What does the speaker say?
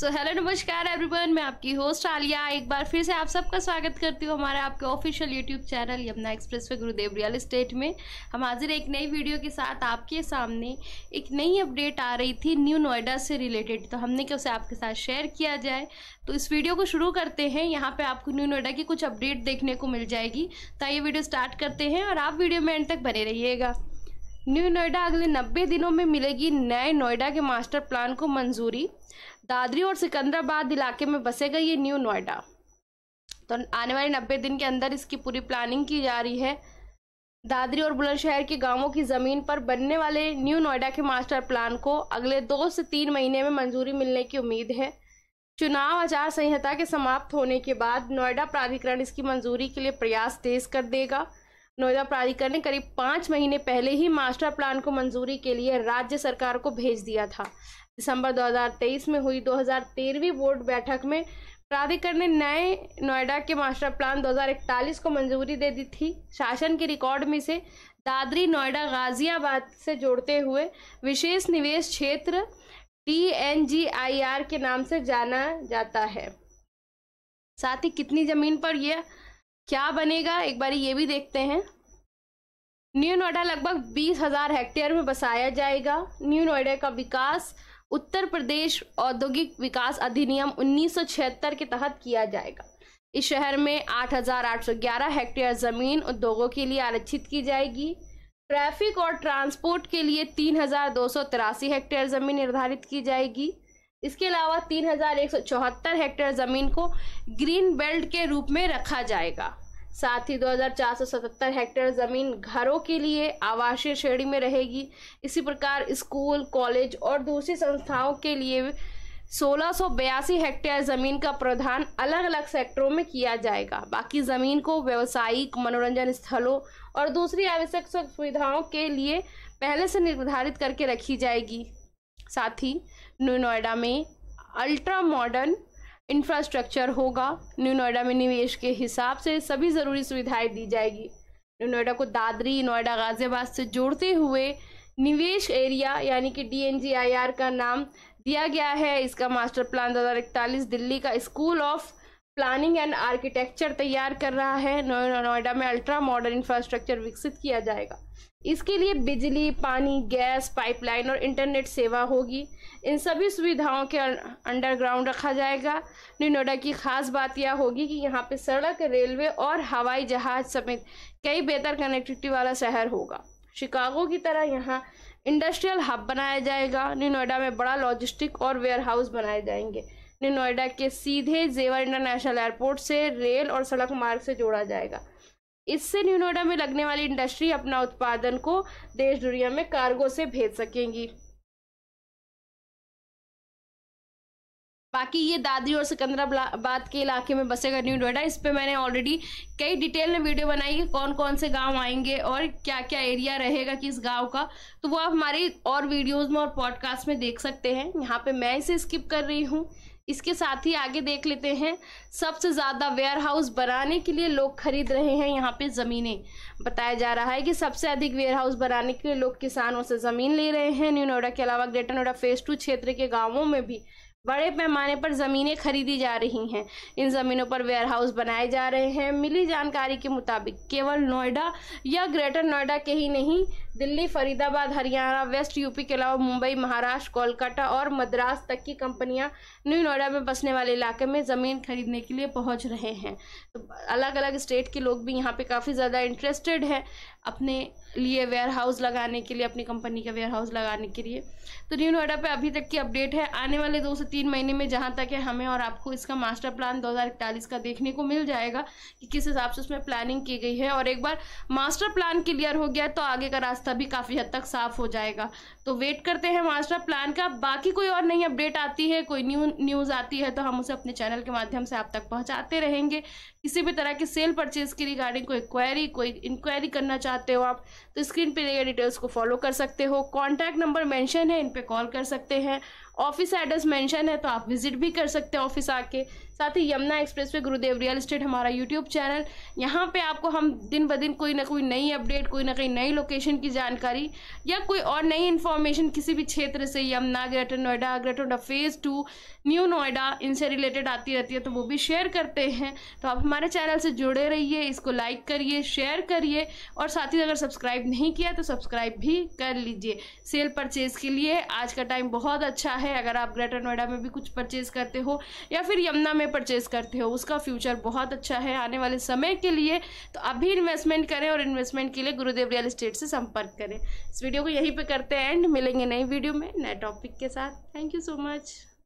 so hello नमस्कार everyone मैं आपकी होस्ट आलिया एक बार फिर से आप सबका स्वागत करती हूँ हमारे आपके official YouTube channel Yamuna expressway Gurudev real estate में हम हाजिर एक नई वीडियो के साथ आपके सामने एक नई अपडेट आ रही थी न्यू नोएडा से रिलेटेड तो हमने क्या उसे आपके साथ शेयर किया जाए तो इस वीडियो को शुरू करते हैं यहाँ पर आपको न्यू नोएडा की कुछ अपडेट देखने को मिल जाएगी तो ये वीडियो स्टार्ट करते हैं और आप वीडियो में एंड तक बने रहिएगा न्यू नोएडा अगले 90 दिनों में मिलेगी नए नोएडा के मास्टर प्लान को मंजूरी दादरी और सिकंदराबाद इलाके में बसेगा ये न्यू नोएडा तो आने वाले नब्बे दिन के अंदर इसकी पूरी प्लानिंग की जा रही है दादरी और बुलंदशहर के गांवों की ज़मीन पर बनने वाले न्यू नोएडा के मास्टर प्लान को अगले दो से तीन महीने में मंजूरी मिलने की उम्मीद है चुनाव आचार संहिता के समाप्त होने के बाद नोएडा प्राधिकरण इसकी मंजूरी के लिए प्रयास तेज कर देगा नोएडा प्राधिकरण ने करीब पाँच महीने पहले ही मास्टर प्लान को मंजूरी के लिए राज्य सरकार को भेज दिया था दिसंबर 2023 में हुई 2013वीं बोर्ड बैठक में प्राधिकरण ने नए नोएडा के मास्टर प्लान 2041 को मंजूरी दे दी थी शासन के रिकॉर्ड में से दादरी नोएडा गाजियाबाद से जोड़ते हुए विशेष निवेश क्षेत्र डी के नाम से जाना जाता है साथ ही कितनी ज़मीन पर यह क्या बनेगा एक बार ये भी देखते हैं न्यू नोएडा लगभग बीस हजार हेक्टेयर में बसाया जाएगा न्यू नोएडा का विकास उत्तर प्रदेश औद्योगिक विकास अधिनियम 1976 के तहत किया जाएगा इस शहर में 8,811 हेक्टेयर जमीन उद्योगों के लिए आरक्षित की जाएगी ट्रैफिक और ट्रांसपोर्ट के लिए तीन हेक्टेयर जमीन निर्धारित की जाएगी इसके अलावा चौहत्तर हेक्टेयर ज़मीन को ग्रीन बेल्ट के रूप में रखा जाएगा साथ ही 2477 हेक्टेयर ज़मीन घरों के लिए आवासीय श्रेणी में रहेगी इसी प्रकार स्कूल कॉलेज और दूसरी संस्थाओं के लिए सोलह हेक्टेयर ज़मीन का प्रावधान अलग अलग सेक्टरों में किया जाएगा बाकी ज़मीन को व्यावसायिक मनोरंजन स्थलों और दूसरी आवश्यक सुविधाओं के लिए पहले से निर्धारित करके रखी जाएगी साथ ही न्यू नोएडा में अल्ट्रा मॉडर्न इंफ्रास्ट्रक्चर होगा न्यू नोएडा में निवेश के हिसाब से सभी ज़रूरी सुविधाएं दी जाएगी न्यू नोएडा को दादरी नोएडा गाज़ियाबाद से जोड़ते हुए निवेश एरिया यानी कि डी का नाम दिया गया है इसका मास्टर प्लान दो दिल्ली का school of planning and architecture तैयार कर रहा है नोएडा में अल्ट्रा मॉडर्न इंफ्रास्ट्रक्चर विकसित किया जाएगा इसके लिए बिजली पानी गैस पाइपलाइन और इंटरनेट सेवा होगी इन सभी सुविधाओं के अं-, अंडरग्राउंड रखा जाएगा न्यू नोएडा की खास बात यह होगी कि यहाँ पे सड़क रेलवे और हवाई जहाज समेत कई बेहतर कनेक्टिविटी वाला शहर होगा शिकागो की तरह यहाँ इंडस्ट्रियल हब बनाया जाएगा न्यू नोएडा में बड़ा लॉजिस्टिक और वेयर हाउस बनाए जाएंगे ने नोएडा के सीधे जेवर इंटरनेशनल एयरपोर्ट से रेल और सड़क मार्ग से जोड़ा जाएगा इससे न्यू नोएडा में लगने वाली इंडस्ट्री अपना उत्पादन को देश दुनिया में कार्गो से भेज सकेंगी बाकी ये दादरी और सिकंदराबाद के इलाके में बसेगा न्यू नोएडा इस पर मैंने ऑलरेडी कई डिटेल में वीडियो बनाई है कौन कौन से गांव आएंगे और क्या क्या एरिया रहेगा किस गांव का तो वो आप हमारी और वीडियोस में और पॉडकास्ट में देख सकते हैं यहाँ पे मैं इसे स्किप कर रही हूँ इसके साथ ही आगे देख लेते हैं सबसे ज़्यादा वेयर हाउस बनाने के लिए लोग खरीद रहे हैं यहाँ पे ज़मीनें बताया जा रहा है कि सबसे अधिक वेयर हाउस बनाने के लिए लोग किसानों से ज़मीन ले रहे हैं न्यू नोएडा के अलावा ग्रेटर नोएडा फेस टू क्षेत्र के गाँवों में भी बड़े पैमाने पर ज़मीनें खरीदी जा रही हैं इन ज़मीनों पर वेयरहाउस बनाए जा रहे हैं मिली जानकारी के मुताबिक केवल नोएडा या ग्रेटर नोएडा के ही नहीं दिल्ली फरीदाबाद हरियाणा वेस्ट यूपी के अलावा मुंबई महाराष्ट्र कोलकाता और मद्रास तक की कंपनियां न्यू नोएडा में बसने वाले इलाके में ज़मीन खरीदने के लिए पहुँच रहे हैं तो अलग अलग स्टेट के लोग भी यहाँ पर काफ़ी ज़्यादा इंटरेस्टेड हैं अपने लिए वेयर हाउस लगाने के लिए अपनी कंपनी का वेयर हाउस लगाने के लिए तो न्यू नोएडा पे अभी तक की अपडेट है आने वाले दो से तीन महीने में जहाँ तक है हमें और आपको इसका मास्टर प्लान इकतालीस का देखने को मिल जाएगा कि किस हिसाब से उसमें प्लानिंग की गई है और एक बार मास्टर प्लान क्लियर हो गया तो आगे का रास्ता भी काफ़ी हद तक साफ हो जाएगा तो वेट करते हैं मास्टर प्लान का बाकी कोई और नई अपडेट आती है कोई न्यू न्यूज़ आती है तो हम उसे अपने चैनल के माध्यम से आप तक पहुँचाते रहेंगे किसी भी तरह की सेल परचेज की रिगार्डिंग कोई क्वेरी कोई इंक्वायरी करना चाहते चाहते हो आप तो स्क्रीन पे दिए डिटेल्स को फॉलो कर सकते हो कॉन्टैक्ट नंबर मेंशन है इन पर कॉल कर सकते हैं ऑफिस एड्रेस मेंशन है तो आप विजिट भी कर सकते हैं ऑफिस आके साथ ही यमुना एक्सप्रेस पे गुरुदेव रियल इस्टेट हमारा यूट्यूब चैनल यहाँ पे आपको हम दिन ब दिन कोई ना कोई नई अपडेट कोई ना कोई नई लोकेशन की जानकारी या कोई और नई इन्फॉर्मेशन किसी भी क्षेत्र से Yamuna greater Noida greater Noida phase two new Noida इनसे रिलेटेड आती रहती है तो वो भी शेयर करते हैं तो आप हमारे चैनल से जुड़े रहिए इसको लाइक करिए शेयर करिए और साथ ही अगर सब्सक्राइब नहीं किया तो सब्सक्राइब भी कर लीजिए सेल परचेज़ के लिए आज का टाइम बहुत अच्छा है है अगर आप ग्रेटर नोएडा में भी कुछ परचेज़ करते हो या फिर यमुना में परचेज़ करते हो उसका फ्यूचर बहुत अच्छा है आने वाले समय के लिए तो अभी इन्वेस्टमेंट करें और इन्वेस्टमेंट के लिए गुरुदेव रियल इस्टेट से संपर्क करें इस वीडियो को यहीं पर करते हैं एंड मिलेंगे नई वीडियो में नए टॉपिक के साथ थैंक यू सो मच